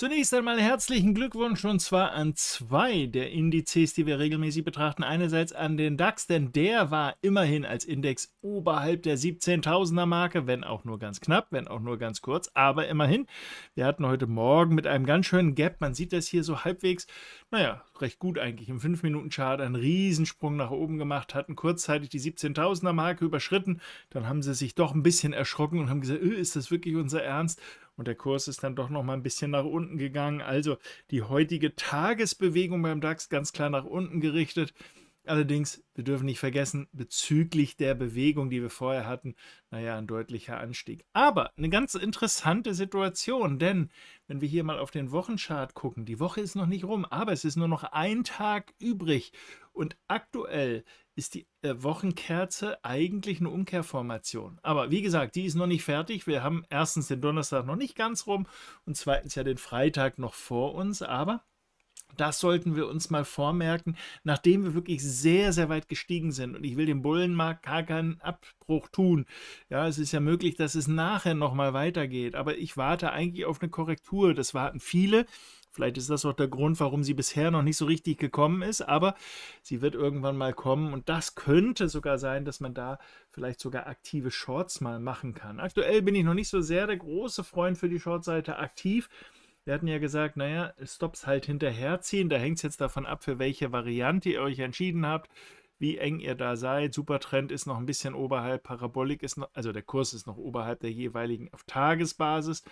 Zunächst einmal herzlichen Glückwunsch und zwar an zwei der Indizes, die wir regelmäßig betrachten. Einerseits an den DAX, denn der war immerhin als Index oberhalb der 17.000er Marke, wenn auch nur ganz knapp, wenn auch nur ganz kurz, aber immerhin. Wir hatten heute Morgen mit einem ganz schönen Gap, man sieht das hier so halbwegs, naja, recht gut eigentlich, im 5-Minuten-Chart einen Riesensprung nach oben gemacht, hatten kurzzeitig die 17.000er Marke überschritten, dann haben sie sich doch ein bisschen erschrocken und haben gesagt, äh, ist das wirklich unser Ernst? und der Kurs ist dann doch noch mal ein bisschen nach unten gegangen. Also die heutige Tagesbewegung beim DAX ganz klar nach unten gerichtet. Allerdings, wir dürfen nicht vergessen, bezüglich der Bewegung, die wir vorher hatten, naja, ein deutlicher Anstieg. Aber eine ganz interessante Situation, denn wenn wir hier mal auf den Wochenchart gucken, die Woche ist noch nicht rum, aber es ist nur noch ein Tag übrig und aktuell ist die äh, Wochenkerze eigentlich eine Umkehrformation. Aber wie gesagt, die ist noch nicht fertig. Wir haben erstens den Donnerstag noch nicht ganz rum und zweitens ja den Freitag noch vor uns. Aber das sollten wir uns mal vormerken, nachdem wir wirklich sehr, sehr weit gestiegen sind. Und ich will dem Bullenmarkt gar keinen Abbruch tun. Ja, es ist ja möglich, dass es nachher nochmal weitergeht. Aber ich warte eigentlich auf eine Korrektur. Das warten viele. Vielleicht ist das auch der Grund, warum sie bisher noch nicht so richtig gekommen ist, aber sie wird irgendwann mal kommen und das könnte sogar sein, dass man da vielleicht sogar aktive Shorts mal machen kann. Aktuell bin ich noch nicht so sehr der große Freund für die Shortseite aktiv. Wir hatten ja gesagt, naja, Stops halt hinterherziehen. Da hängt es jetzt davon ab, für welche Variante ihr euch entschieden habt, wie eng ihr da seid. Supertrend ist noch ein bisschen oberhalb, Parabolik ist noch, also der Kurs ist noch oberhalb der jeweiligen auf Tagesbasis.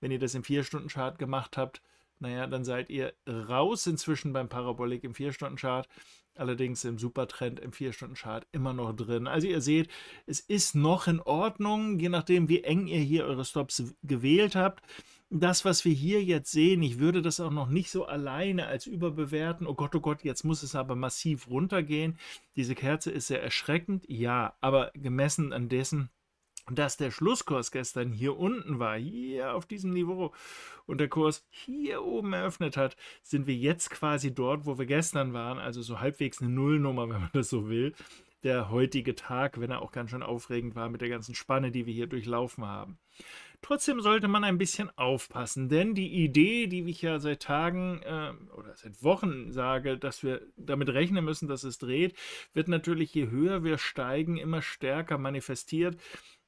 Wenn ihr das im 4-Stunden-Chart gemacht habt, naja, dann seid ihr raus inzwischen beim Parabolik im 4-Stunden-Chart. Allerdings im Supertrend im 4-Stunden-Chart immer noch drin. Also ihr seht, es ist noch in Ordnung, je nachdem, wie eng ihr hier eure Stops gewählt habt. Das, was wir hier jetzt sehen, ich würde das auch noch nicht so alleine als überbewerten. Oh Gott, oh Gott, jetzt muss es aber massiv runtergehen. Diese Kerze ist sehr erschreckend, ja, aber gemessen an dessen, dass der Schlusskurs gestern hier unten war, hier auf diesem Niveau, und der Kurs hier oben eröffnet hat, sind wir jetzt quasi dort, wo wir gestern waren, also so halbwegs eine Nullnummer, wenn man das so will, der heutige Tag, wenn er auch ganz schön aufregend war mit der ganzen Spanne, die wir hier durchlaufen haben. Trotzdem sollte man ein bisschen aufpassen, denn die Idee, die ich ja seit Tagen äh, oder seit Wochen sage, dass wir damit rechnen müssen, dass es dreht, wird natürlich, je höher wir steigen, immer stärker manifestiert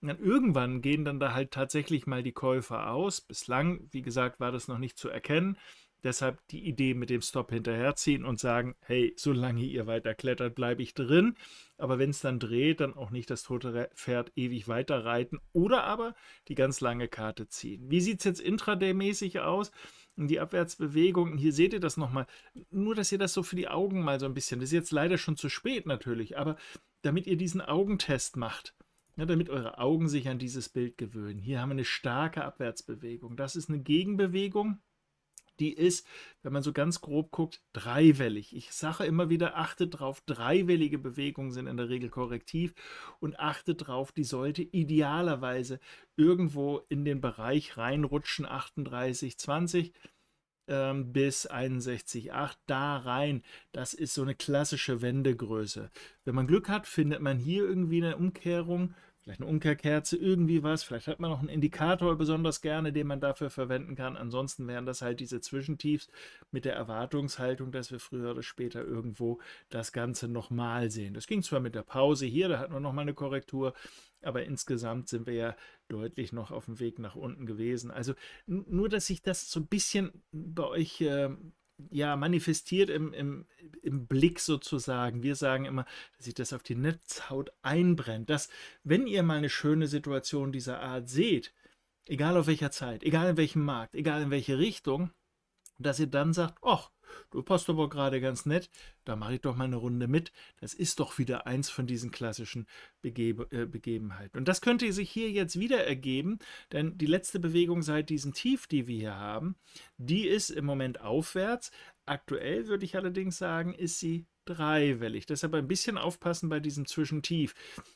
dann irgendwann gehen dann da halt tatsächlich mal die Käufer aus. Bislang, wie gesagt, war das noch nicht zu erkennen. Deshalb die Idee mit dem Stop hinterherziehen und sagen, hey, solange ihr weiter klettert, bleibe ich drin. Aber wenn es dann dreht, dann auch nicht das tote Pferd ewig weiter reiten oder aber die ganz lange Karte ziehen. Wie sieht es jetzt intraday-mäßig aus? Die Abwärtsbewegung, hier seht ihr das nochmal. Nur, dass ihr das so für die Augen mal so ein bisschen, das ist jetzt leider schon zu spät natürlich, aber damit ihr diesen Augentest macht ja, damit eure Augen sich an dieses Bild gewöhnen. Hier haben wir eine starke Abwärtsbewegung. Das ist eine Gegenbewegung. Die ist, wenn man so ganz grob guckt, dreiwellig. Ich sage immer wieder, achtet drauf, dreiwellige Bewegungen sind in der Regel korrektiv und achtet drauf, die sollte idealerweise irgendwo in den Bereich reinrutschen, 38, 20 ähm, bis 61,8 da rein. Das ist so eine klassische Wendegröße. Wenn man Glück hat, findet man hier irgendwie eine Umkehrung vielleicht eine Umkehrkerze, irgendwie was. Vielleicht hat man noch einen Indikator besonders gerne, den man dafür verwenden kann. Ansonsten wären das halt diese Zwischentiefs mit der Erwartungshaltung, dass wir früher oder später irgendwo das Ganze nochmal sehen. Das ging zwar mit der Pause hier, da hatten wir nochmal eine Korrektur, aber insgesamt sind wir ja deutlich noch auf dem Weg nach unten gewesen. Also nur, dass sich das so ein bisschen bei euch... Äh, ja, manifestiert im, im, im Blick sozusagen. Wir sagen immer, dass sich das auf die Netzhaut einbrennt. Dass, wenn ihr mal eine schöne Situation dieser Art seht, egal auf welcher Zeit, egal in welchem Markt, egal in welche Richtung, und dass ihr dann sagt, ach, du passt aber gerade ganz nett, da mache ich doch mal eine Runde mit. Das ist doch wieder eins von diesen klassischen Begebe, äh, Begebenheiten. Und das könnte sich hier jetzt wieder ergeben, denn die letzte Bewegung seit diesem Tief, die wir hier haben, die ist im Moment aufwärts. Aktuell würde ich allerdings sagen, ist sie dreiwellig. Deshalb ein bisschen aufpassen bei diesem Zwischentief.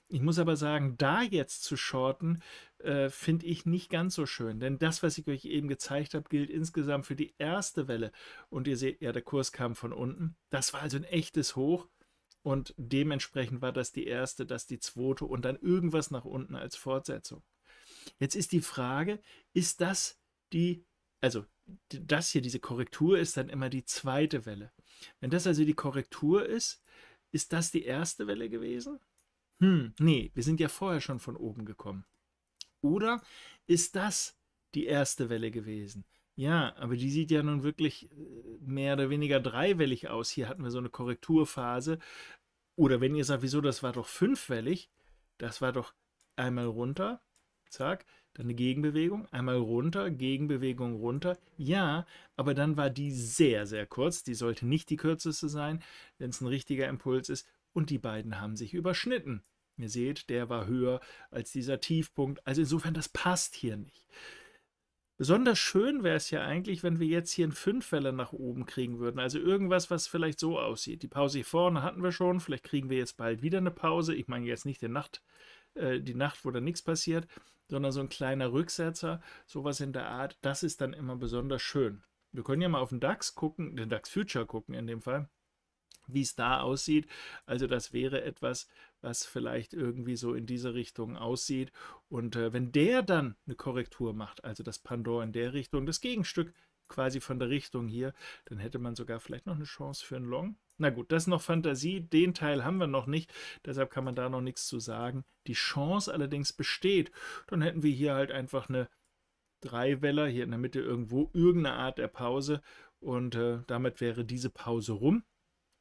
Ich muss aber sagen, da jetzt zu shorten, äh, finde ich nicht ganz so schön. Denn das, was ich euch eben gezeigt habe, gilt insgesamt für die erste Welle. Und ihr seht, ja, der Kurs kam von unten. Das war also ein echtes Hoch. Und dementsprechend war das die erste, das die zweite und dann irgendwas nach unten als Fortsetzung. Jetzt ist die Frage, ist das die, also das hier, diese Korrektur, ist dann immer die zweite Welle. Wenn das also die Korrektur ist, ist das die erste Welle gewesen? Hm, nee, wir sind ja vorher schon von oben gekommen. Oder ist das die erste Welle gewesen? Ja, aber die sieht ja nun wirklich äh, mehr oder weniger dreiwellig aus. Hier hatten wir so eine Korrekturphase. Oder wenn ihr sagt, wieso, das war doch fünfwellig, das war doch einmal runter, zack, dann eine Gegenbewegung, einmal runter, Gegenbewegung runter. Ja, aber dann war die sehr, sehr kurz. Die sollte nicht die kürzeste sein, wenn es ein richtiger Impuls ist. Und die beiden haben sich überschnitten. Ihr seht, der war höher als dieser Tiefpunkt. Also insofern, das passt hier nicht. Besonders schön wäre es ja eigentlich, wenn wir jetzt hier einen Fünfwelle nach oben kriegen würden. Also irgendwas, was vielleicht so aussieht. Die Pause hier vorne hatten wir schon. Vielleicht kriegen wir jetzt bald wieder eine Pause. Ich meine jetzt nicht den Nacht, äh, die Nacht, wo da nichts passiert, sondern so ein kleiner Rücksetzer, sowas in der Art, das ist dann immer besonders schön. Wir können ja mal auf den DAX gucken, den DAX Future gucken in dem Fall wie es da aussieht. Also das wäre etwas, was vielleicht irgendwie so in diese Richtung aussieht. Und äh, wenn der dann eine Korrektur macht, also das Pandor in der Richtung, das Gegenstück quasi von der Richtung hier, dann hätte man sogar vielleicht noch eine Chance für einen Long. Na gut, das ist noch Fantasie, den Teil haben wir noch nicht, deshalb kann man da noch nichts zu sagen. Die Chance allerdings besteht, dann hätten wir hier halt einfach eine Dreiweller, hier in der Mitte irgendwo irgendeine Art der Pause und äh, damit wäre diese Pause rum.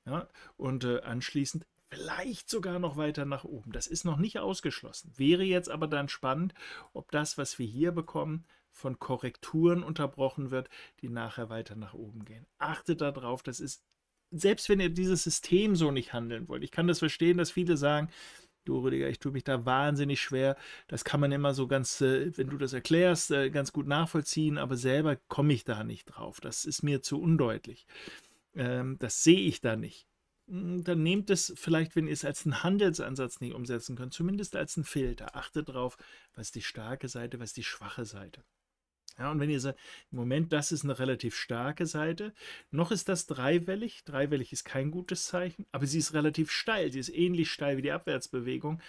Ja, und äh, anschließend vielleicht sogar noch weiter nach oben. Das ist noch nicht ausgeschlossen. Wäre jetzt aber dann spannend, ob das, was wir hier bekommen, von Korrekturen unterbrochen wird, die nachher weiter nach oben gehen. Achtet darauf, das ist selbst wenn ihr dieses System so nicht handeln wollt, ich kann das verstehen, dass viele sagen, du Rüdiger, ich tue mich da wahnsinnig schwer. Das kann man immer so ganz, äh, wenn du das erklärst, äh, ganz gut nachvollziehen, aber selber komme ich da nicht drauf. Das ist mir zu undeutlich. Ähm, das sehe ich da nicht. Hm, dann nehmt es vielleicht, wenn ihr es als einen Handelsansatz nicht umsetzen könnt, zumindest als einen Filter. Achtet drauf, was ist die starke Seite, was ist die schwache Seite. Ja, und wenn ihr sagt, im Moment, das ist eine relativ starke Seite, noch ist das dreiwellig. Dreiwellig ist kein gutes Zeichen, aber sie ist relativ steil. Sie ist ähnlich steil wie die Abwärtsbewegung.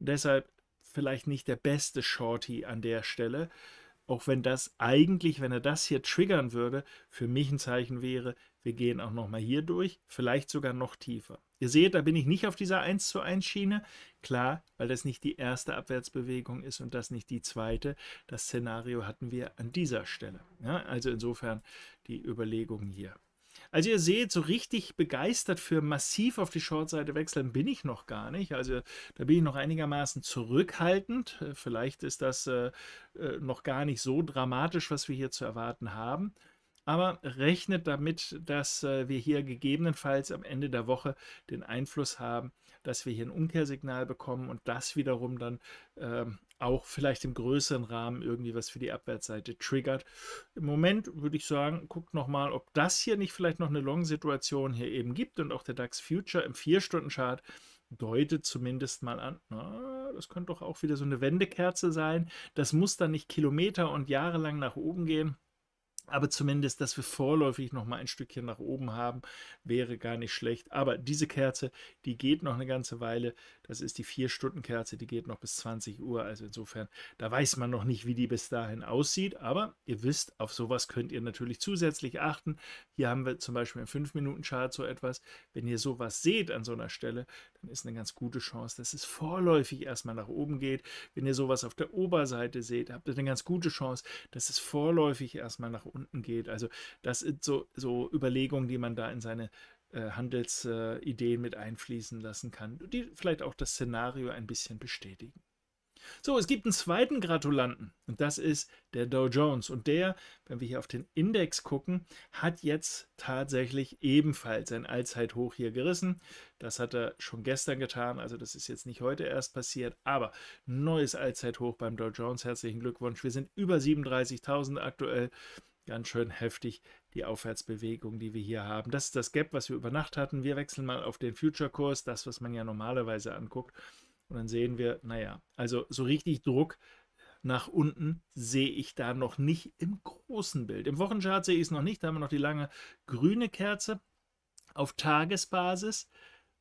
Deshalb vielleicht nicht der beste Shorty an der Stelle. Auch wenn das eigentlich, wenn er das hier triggern würde, für mich ein Zeichen wäre, wir gehen auch nochmal hier durch, vielleicht sogar noch tiefer. Ihr seht, da bin ich nicht auf dieser 1 zu 1 Schiene. Klar, weil das nicht die erste Abwärtsbewegung ist und das nicht die zweite. Das Szenario hatten wir an dieser Stelle. Ja, also insofern die Überlegungen hier. Also ihr seht, so richtig begeistert für massiv auf die Shortseite wechseln bin ich noch gar nicht. Also da bin ich noch einigermaßen zurückhaltend. Äh, vielleicht ist das äh, äh, noch gar nicht so dramatisch, was wir hier zu erwarten haben. Aber rechnet damit, dass äh, wir hier gegebenenfalls am Ende der Woche den Einfluss haben, dass wir hier ein Umkehrsignal bekommen und das wiederum dann ähm, auch vielleicht im größeren Rahmen irgendwie was für die Abwärtsseite triggert. Im Moment würde ich sagen, guckt nochmal, ob das hier nicht vielleicht noch eine Long-Situation hier eben gibt und auch der DAX Future im 4-Stunden-Chart deutet zumindest mal an, na, das könnte doch auch wieder so eine Wendekerze sein. Das muss dann nicht Kilometer und Jahre lang nach oben gehen aber zumindest, dass wir vorläufig noch mal ein Stückchen nach oben haben, wäre gar nicht schlecht. Aber diese Kerze, die geht noch eine ganze Weile. Das ist die 4-Stunden-Kerze, die geht noch bis 20 Uhr. Also insofern, da weiß man noch nicht, wie die bis dahin aussieht. Aber ihr wisst, auf sowas könnt ihr natürlich zusätzlich achten. Hier haben wir zum Beispiel im 5-Minuten-Chart so etwas. Wenn ihr sowas seht an so einer Stelle, dann ist eine ganz gute Chance, dass es vorläufig erstmal nach oben geht. Wenn ihr sowas auf der Oberseite seht, habt ihr eine ganz gute Chance, dass es vorläufig erstmal nach unten geht. Also das sind so, so Überlegungen, die man da in seine äh, Handelsideen äh, mit einfließen lassen kann, die vielleicht auch das Szenario ein bisschen bestätigen. So, es gibt einen zweiten Gratulanten und das ist der Dow Jones. Und der, wenn wir hier auf den Index gucken, hat jetzt tatsächlich ebenfalls ein Allzeithoch hier gerissen. Das hat er schon gestern getan, also das ist jetzt nicht heute erst passiert, aber neues Allzeithoch beim Dow Jones. Herzlichen Glückwunsch. Wir sind über 37.000 aktuell. Ganz schön heftig die Aufwärtsbewegung, die wir hier haben. Das ist das Gap, was wir über Nacht hatten. Wir wechseln mal auf den Future-Kurs, das, was man ja normalerweise anguckt. Und dann sehen wir, naja, also so richtig Druck nach unten sehe ich da noch nicht im großen Bild. Im Wochenchart sehe ich es noch nicht, da haben wir noch die lange grüne Kerze auf Tagesbasis.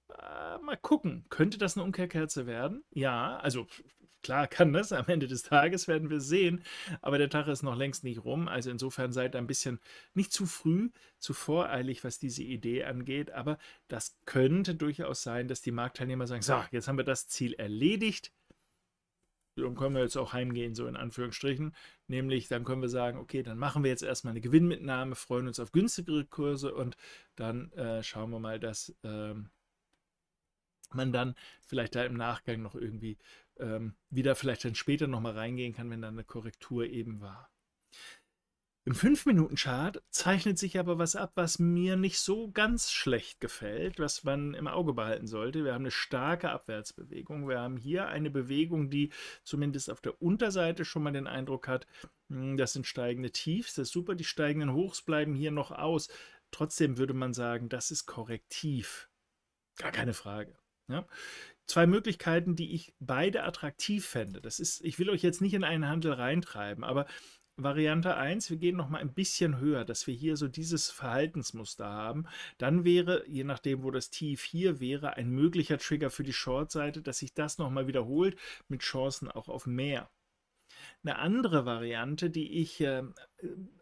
Äh, mal gucken, könnte das eine Umkehrkerze werden? Ja, also Klar kann das, am Ende des Tages werden wir sehen, aber der Tag ist noch längst nicht rum. Also insofern seid ein bisschen nicht zu früh, zu voreilig, was diese Idee angeht. Aber das könnte durchaus sein, dass die Marktteilnehmer sagen, so, jetzt haben wir das Ziel erledigt. Dann können wir jetzt auch heimgehen, so in Anführungsstrichen. Nämlich, dann können wir sagen, okay, dann machen wir jetzt erstmal eine Gewinnmitnahme, freuen uns auf günstigere Kurse und dann äh, schauen wir mal, dass äh, man dann vielleicht da im Nachgang noch irgendwie ähm, wieder vielleicht dann später nochmal reingehen kann, wenn da eine Korrektur eben war. Im 5-Minuten-Chart zeichnet sich aber was ab, was mir nicht so ganz schlecht gefällt, was man im Auge behalten sollte. Wir haben eine starke Abwärtsbewegung. Wir haben hier eine Bewegung, die zumindest auf der Unterseite schon mal den Eindruck hat, hm, das sind steigende Tiefs, das ist super, die steigenden Hochs bleiben hier noch aus. Trotzdem würde man sagen, das ist korrektiv. Gar keine Frage. Ja? zwei Möglichkeiten, die ich beide attraktiv fände. Das ist, ich will euch jetzt nicht in einen Handel reintreiben, aber Variante 1, wir gehen noch mal ein bisschen höher, dass wir hier so dieses Verhaltensmuster haben. Dann wäre, je nachdem, wo das Tief hier wäre, ein möglicher Trigger für die Short-Seite, dass sich das noch mal wiederholt mit Chancen auch auf mehr. Eine andere Variante, die ich äh,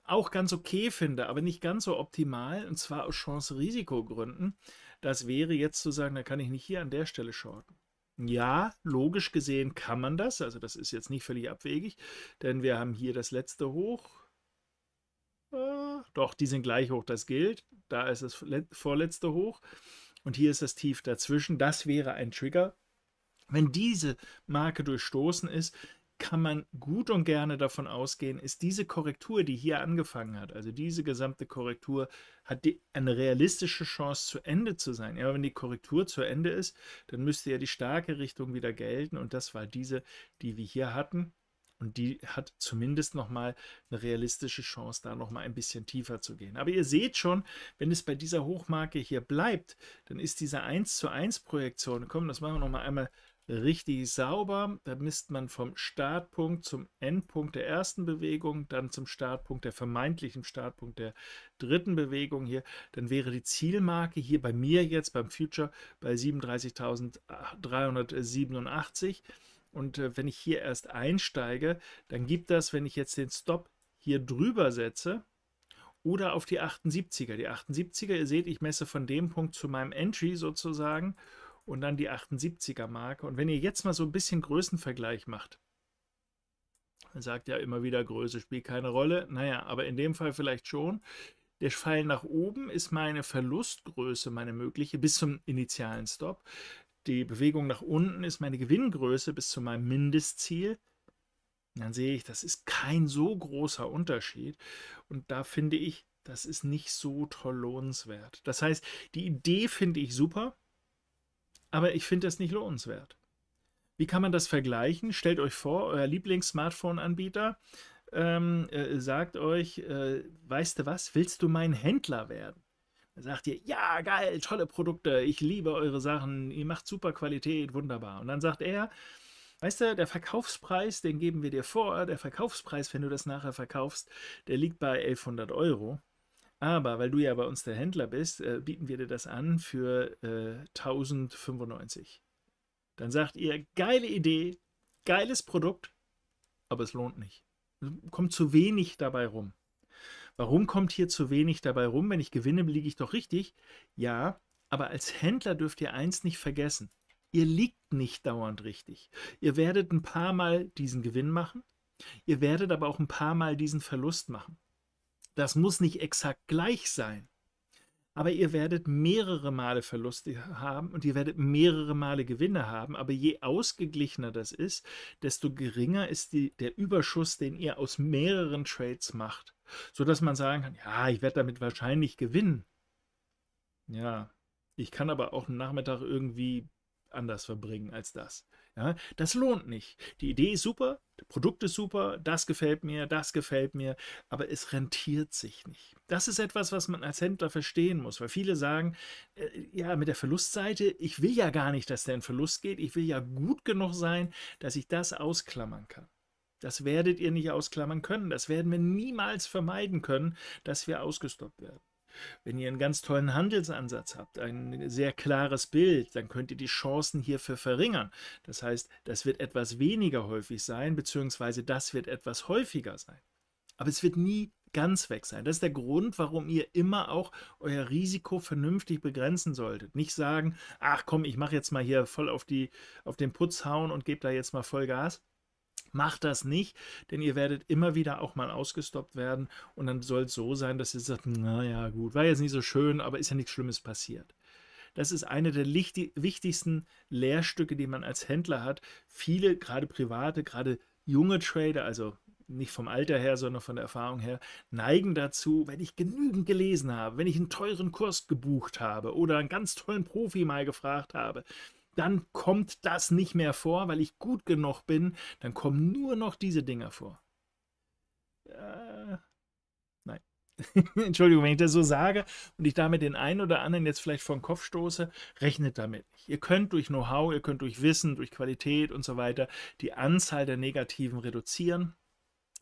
auch ganz okay finde, aber nicht ganz so optimal, und zwar aus Chance-Risiko-Gründen. Das wäre jetzt zu sagen, da kann ich nicht hier an der Stelle shorten. Ja, logisch gesehen kann man das, also das ist jetzt nicht völlig abwegig, denn wir haben hier das letzte Hoch. Äh, doch, die sind gleich hoch, das gilt. Da ist das vorletzte Hoch und hier ist das Tief dazwischen. Das wäre ein Trigger. Wenn diese Marke durchstoßen ist, kann man gut und gerne davon ausgehen, ist diese Korrektur, die hier angefangen hat, also diese gesamte Korrektur, hat die, eine realistische Chance zu Ende zu sein. Ja, aber wenn die Korrektur zu Ende ist, dann müsste ja die starke Richtung wieder gelten und das war diese, die wir hier hatten. Und die hat zumindest nochmal eine realistische Chance, da nochmal ein bisschen tiefer zu gehen. Aber ihr seht schon, wenn es bei dieser Hochmarke hier bleibt, dann ist diese 1 zu 1 Projektion, komm, das machen wir nochmal einmal richtig sauber. Da misst man vom Startpunkt zum Endpunkt der ersten Bewegung, dann zum Startpunkt der vermeintlichen Startpunkt der dritten Bewegung hier. Dann wäre die Zielmarke hier bei mir jetzt beim Future bei 37.387. Und äh, wenn ich hier erst einsteige, dann gibt das, wenn ich jetzt den Stop hier drüber setze, oder auf die 78er. Die 78er, ihr seht, ich messe von dem Punkt zu meinem Entry sozusagen und dann die 78er Marke. Und wenn ihr jetzt mal so ein bisschen Größenvergleich macht, man sagt ja immer wieder, Größe spielt keine Rolle. Naja, aber in dem Fall vielleicht schon. Der Pfeil nach oben ist meine Verlustgröße, meine mögliche, bis zum initialen Stop. Die Bewegung nach unten ist meine Gewinngröße bis zu meinem Mindestziel. Dann sehe ich, das ist kein so großer Unterschied. Und da finde ich, das ist nicht so toll lohnenswert. Das heißt, die Idee finde ich super aber ich finde das nicht lohnenswert. Wie kann man das vergleichen? Stellt euch vor, euer Lieblings-Smartphone-Anbieter ähm, äh, sagt euch, äh, weißt du was, willst du mein Händler werden? Dann sagt ihr, ja, geil, tolle Produkte, ich liebe eure Sachen, ihr macht super Qualität, wunderbar. Und dann sagt er, weißt du, der Verkaufspreis, den geben wir dir vor, der Verkaufspreis, wenn du das nachher verkaufst, der liegt bei 1100 Euro. Aber weil du ja bei uns der Händler bist, äh, bieten wir dir das an für äh, 1095. Dann sagt ihr, geile Idee, geiles Produkt, aber es lohnt nicht. Kommt zu wenig dabei rum. Warum kommt hier zu wenig dabei rum? Wenn ich gewinne, liege ich doch richtig. Ja, aber als Händler dürft ihr eins nicht vergessen. Ihr liegt nicht dauernd richtig. Ihr werdet ein paar Mal diesen Gewinn machen. Ihr werdet aber auch ein paar Mal diesen Verlust machen. Das muss nicht exakt gleich sein. Aber ihr werdet mehrere Male Verluste haben und ihr werdet mehrere Male Gewinne haben. Aber je ausgeglichener das ist, desto geringer ist die, der Überschuss, den ihr aus mehreren Trades macht. Sodass man sagen kann, ja, ich werde damit wahrscheinlich gewinnen. Ja, ich kann aber auch einen Nachmittag irgendwie anders verbringen als das. Ja, das lohnt nicht. Die Idee ist super, das Produkt ist super, das gefällt mir, das gefällt mir, aber es rentiert sich nicht. Das ist etwas, was man als Händler verstehen muss, weil viele sagen, äh, ja, mit der Verlustseite, ich will ja gar nicht, dass der in Verlust geht, ich will ja gut genug sein, dass ich das ausklammern kann. Das werdet ihr nicht ausklammern können. Das werden wir niemals vermeiden können, dass wir ausgestoppt werden. Wenn ihr einen ganz tollen Handelsansatz habt, ein sehr klares Bild, dann könnt ihr die Chancen hierfür verringern. Das heißt, das wird etwas weniger häufig sein, beziehungsweise das wird etwas häufiger sein. Aber es wird nie ganz weg sein. Das ist der Grund, warum ihr immer auch euer Risiko vernünftig begrenzen solltet. Nicht sagen, ach komm, ich mache jetzt mal hier voll auf, die, auf den Putz hauen und gebe da jetzt mal voll Gas. Macht das nicht, denn ihr werdet immer wieder auch mal ausgestoppt werden und dann soll es so sein, dass ihr sagt, naja gut, war jetzt nicht so schön, aber ist ja nichts Schlimmes passiert. Das ist eine der wichtigsten Lehrstücke, die man als Händler hat. Viele, gerade private, gerade junge Trader, also nicht vom Alter her, sondern von der Erfahrung her, neigen dazu, wenn ich genügend gelesen habe, wenn ich einen teuren Kurs gebucht habe oder einen ganz tollen Profi mal gefragt habe, dann kommt das nicht mehr vor, weil ich gut genug bin, dann kommen nur noch diese Dinger vor. Äh, nein. Entschuldigung, wenn ich das so sage und ich damit den einen oder anderen jetzt vielleicht vor den Kopf stoße, rechnet damit Ihr könnt durch Know-how, ihr könnt durch Wissen, durch Qualität und so weiter die Anzahl der Negativen reduzieren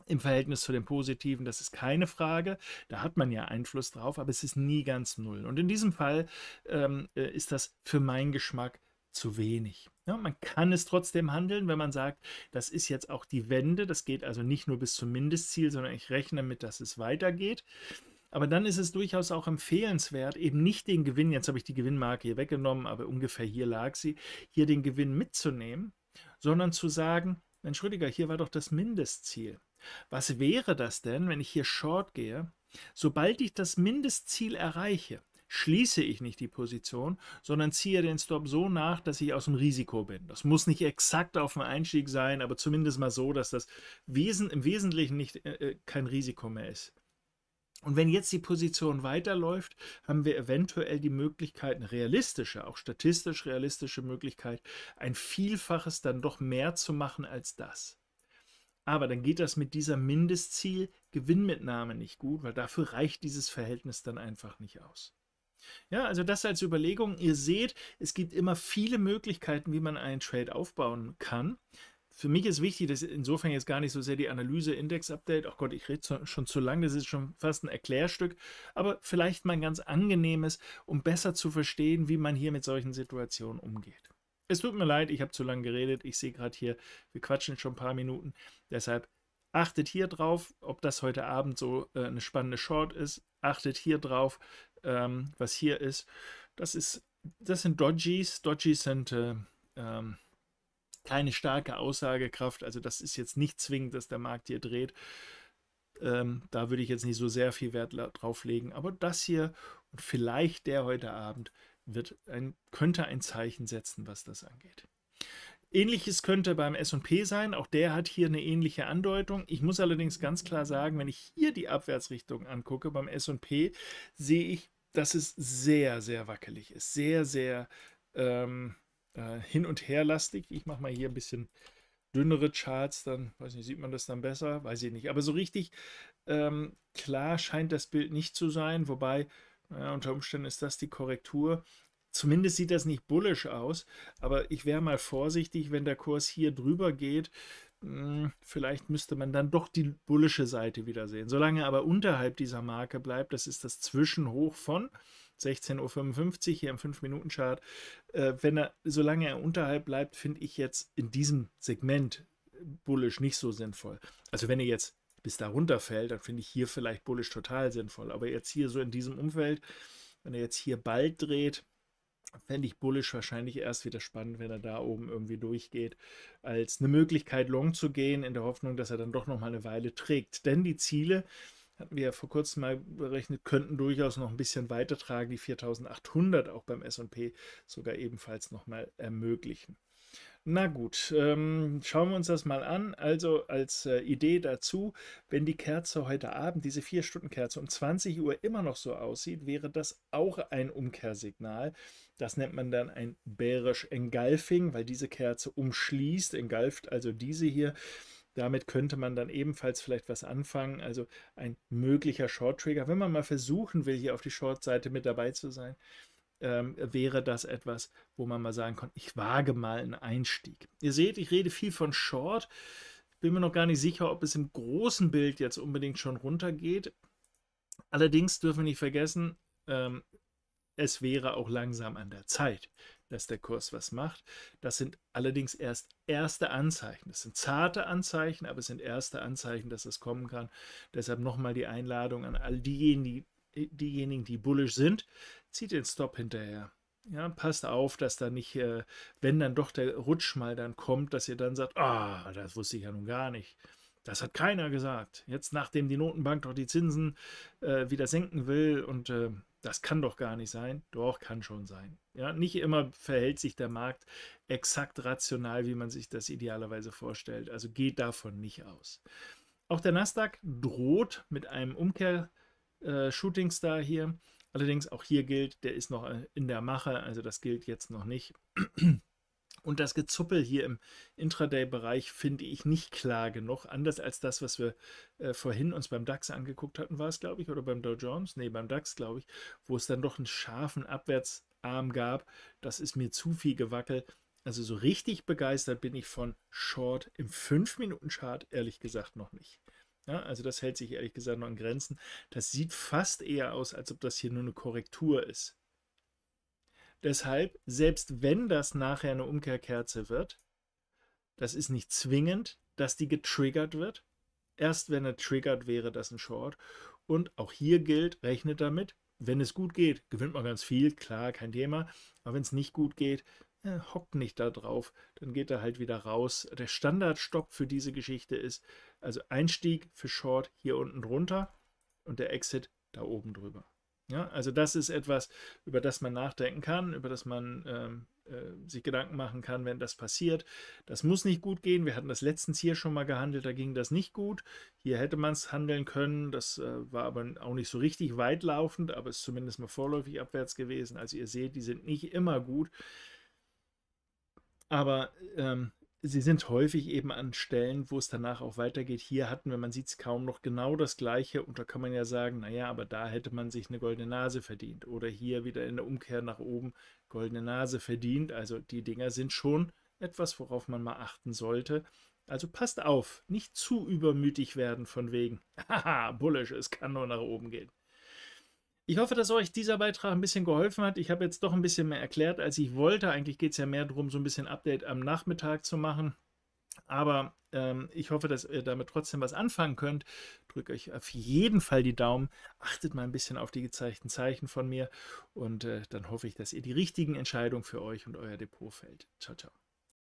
im Verhältnis zu dem Positiven, das ist keine Frage. Da hat man ja Einfluss drauf, aber es ist nie ganz null. Und in diesem Fall ähm, äh, ist das für meinen Geschmack zu wenig. Ja, man kann es trotzdem handeln, wenn man sagt, das ist jetzt auch die Wende, das geht also nicht nur bis zum Mindestziel, sondern ich rechne damit, dass es weitergeht. Aber dann ist es durchaus auch empfehlenswert, eben nicht den Gewinn, jetzt habe ich die Gewinnmarke hier weggenommen, aber ungefähr hier lag sie, hier den Gewinn mitzunehmen, sondern zu sagen, Mensch hier war doch das Mindestziel. Was wäre das denn, wenn ich hier Short gehe, sobald ich das Mindestziel erreiche? schließe ich nicht die Position, sondern ziehe den Stop so nach, dass ich aus dem Risiko bin. Das muss nicht exakt auf dem Einstieg sein, aber zumindest mal so, dass das Wesen, im Wesentlichen nicht, äh, äh, kein Risiko mehr ist. Und wenn jetzt die Position weiterläuft, haben wir eventuell die Möglichkeit, eine realistische, auch statistisch realistische Möglichkeit, ein Vielfaches dann doch mehr zu machen als das. Aber dann geht das mit dieser Mindestziel Gewinnmitnahme nicht gut, weil dafür reicht dieses Verhältnis dann einfach nicht aus. Ja, also das als Überlegung. Ihr seht, es gibt immer viele Möglichkeiten, wie man einen Trade aufbauen kann. Für mich ist wichtig, dass insofern jetzt gar nicht so sehr die Analyse Index Update. Ach Gott, ich rede schon zu lang, das ist schon fast ein Erklärstück, aber vielleicht mal ein ganz angenehmes, um besser zu verstehen, wie man hier mit solchen Situationen umgeht. Es tut mir leid, ich habe zu lange geredet. Ich sehe gerade hier, wir quatschen schon ein paar Minuten. Deshalb achtet hier drauf, ob das heute Abend so äh, eine spannende Short ist. Achtet hier drauf, ähm, was hier ist, das ist, das sind Dodgies. Dodgies sind äh, ähm, keine starke Aussagekraft. Also das ist jetzt nicht zwingend, dass der Markt hier dreht. Ähm, da würde ich jetzt nicht so sehr viel Wert drauf legen. Aber das hier und vielleicht der heute Abend wird ein, könnte ein Zeichen setzen, was das angeht. Ähnliches könnte beim SP sein. Auch der hat hier eine ähnliche Andeutung. Ich muss allerdings ganz klar sagen, wenn ich hier die Abwärtsrichtung angucke beim SP, sehe ich dass es sehr, sehr wackelig ist. Sehr, sehr ähm, äh, hin- und herlastig. Ich mache mal hier ein bisschen dünnere Charts, dann weiß nicht, sieht man das dann besser? Weiß ich nicht. Aber so richtig ähm, klar scheint das Bild nicht zu sein, wobei äh, unter Umständen ist das die Korrektur. Zumindest sieht das nicht bullisch aus, aber ich wäre mal vorsichtig, wenn der Kurs hier drüber geht, hm, vielleicht müsste man dann doch die bullische Seite wieder sehen. Solange aber unterhalb dieser Marke bleibt, das ist das Zwischenhoch von 16.55 Uhr hier im 5-Minuten-Chart, äh, wenn er, solange er unterhalb bleibt, finde ich jetzt in diesem Segment äh, bullisch nicht so sinnvoll. Also wenn er jetzt bis darunter fällt, dann finde ich hier vielleicht bullisch total sinnvoll. Aber jetzt hier so in diesem Umfeld, wenn er jetzt hier bald dreht, fände ich bullish wahrscheinlich erst wieder spannend, wenn er da oben irgendwie durchgeht, als eine Möglichkeit long zu gehen, in der Hoffnung, dass er dann doch nochmal eine Weile trägt. Denn die Ziele hatten wir ja vor kurzem mal berechnet, könnten durchaus noch ein bisschen weitertragen, die 4800 auch beim S&P sogar ebenfalls nochmal ermöglichen. Na gut, ähm, schauen wir uns das mal an. Also als äh, Idee dazu, wenn die Kerze heute Abend, diese 4-Stunden-Kerze um 20 Uhr immer noch so aussieht, wäre das auch ein Umkehrsignal. Das nennt man dann ein bärisch Engulfing, weil diese Kerze umschließt, engulft also diese hier. Damit könnte man dann ebenfalls vielleicht was anfangen, also ein möglicher Short-Trigger, wenn man mal versuchen will, hier auf die Short-Seite mit dabei zu sein ähm, wäre das etwas, wo man mal sagen kann, ich wage mal einen Einstieg. Ihr seht, ich rede viel von Short. Bin mir noch gar nicht sicher, ob es im großen Bild jetzt unbedingt schon runtergeht. Allerdings dürfen wir nicht vergessen, ähm, es wäre auch langsam an der Zeit, dass der Kurs was macht. Das sind allerdings erst erste Anzeichen. Das sind zarte Anzeichen, aber es sind erste Anzeichen, dass das kommen kann. Deshalb nochmal die Einladung an all diejenigen, die, diejenigen, die bullish sind zieht den Stop hinterher. Ja, passt auf, dass da nicht, äh, wenn dann doch der Rutsch mal dann kommt, dass ihr dann sagt, ah, das wusste ich ja nun gar nicht. Das hat keiner gesagt. Jetzt, nachdem die Notenbank doch die Zinsen äh, wieder senken will und äh, das kann doch gar nicht sein. Doch, kann schon sein. Ja, nicht immer verhält sich der Markt exakt rational, wie man sich das idealerweise vorstellt. Also geht davon nicht aus. Auch der Nasdaq droht mit einem Umkehr-Shootingstar äh, shooting hier Allerdings auch hier gilt, der ist noch äh, in der Mache, also das gilt jetzt noch nicht. Und das Gezuppel hier im Intraday-Bereich finde ich nicht klar genug. Anders als das, was wir äh, vorhin uns beim DAX angeguckt hatten, war es, glaube ich, oder beim Dow Jones? Nee, beim DAX, glaube ich, wo es dann doch einen scharfen Abwärtsarm gab. Das ist mir zu viel gewackelt. Also so richtig begeistert bin ich von Short im 5-Minuten-Chart, ehrlich gesagt, noch nicht. Ja, also das hält sich ehrlich gesagt noch an Grenzen. Das sieht fast eher aus, als ob das hier nur eine Korrektur ist. Deshalb, selbst wenn das nachher eine Umkehrkerze wird, das ist nicht zwingend, dass die getriggert wird. Erst wenn er triggert, wäre das ein Short. Und auch hier gilt, rechnet damit, wenn es gut geht, gewinnt man ganz viel, klar, kein Thema. Aber wenn es nicht gut geht, äh, hockt nicht da drauf, dann geht er halt wieder raus. Der Standardstopp für diese Geschichte ist, also Einstieg für Short hier unten drunter und der Exit da oben drüber. Ja, also das ist etwas, über das man nachdenken kann, über das man ähm, äh, sich Gedanken machen kann, wenn das passiert. Das muss nicht gut gehen. Wir hatten das letztens hier schon mal gehandelt, da ging das nicht gut. Hier hätte man es handeln können. Das äh, war aber auch nicht so richtig weitlaufend, aber ist zumindest mal vorläufig abwärts gewesen. Also ihr seht, die sind nicht immer gut. Aber ähm, sie sind häufig eben an Stellen, wo es danach auch weitergeht. Hier hatten wir, man sieht es kaum noch genau das Gleiche und da kann man ja sagen, naja, aber da hätte man sich eine goldene Nase verdient oder hier wieder in der Umkehr nach oben goldene Nase verdient. Also die Dinger sind schon etwas, worauf man mal achten sollte. Also passt auf, nicht zu übermütig werden von wegen, haha, bullish, es kann nur nach oben gehen. Ich hoffe, dass euch dieser Beitrag ein bisschen geholfen hat. Ich habe jetzt doch ein bisschen mehr erklärt, als ich wollte. Eigentlich geht es ja mehr darum, so ein bisschen Update am Nachmittag zu machen. Aber ähm, ich hoffe, dass ihr damit trotzdem was anfangen könnt. Drückt euch auf jeden Fall die Daumen. Achtet mal ein bisschen auf die gezeigten Zeichen von mir. Und äh, dann hoffe ich, dass ihr die richtigen Entscheidungen für euch und euer Depot fällt. Ciao, ciao.